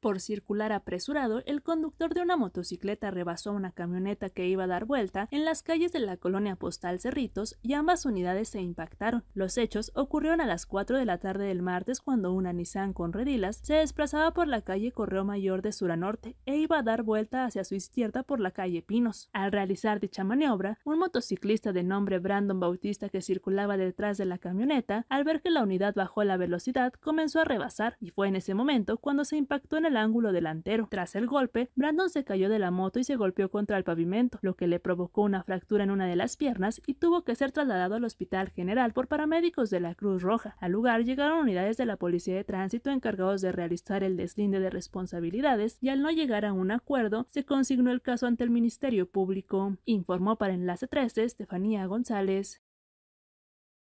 Por circular apresurado, el conductor de una motocicleta rebasó una camioneta que iba a dar vuelta en las calles de la colonia postal Cerritos y ambas unidades se impactaron. Los hechos ocurrieron a las 4 de la tarde del martes cuando una Nissan con redilas se desplazaba por la calle Correo Mayor de Sur a Norte e iba a dar vuelta hacia su izquierda por la calle Pinos. Al realizar dicha maniobra, un motociclista de nombre Brandon Bautista que circulaba detrás de la camioneta, al ver que la unidad bajó la velocidad, comenzó a rebasar y fue en ese momento cuando se impactó en el ángulo delantero. Tras el golpe, Brandon se cayó de la moto y se golpeó contra el pavimento, lo que le provocó una fractura en una de las piernas y tuvo que ser trasladado al Hospital General por paramédicos de la Cruz Roja. Al lugar llegaron unidades de la Policía de Tránsito encargados de realizar el deslinde de responsabilidades y al no llegar a un acuerdo, se consignó el caso ante el Ministerio Público, informó para Enlace 13 Estefanía González.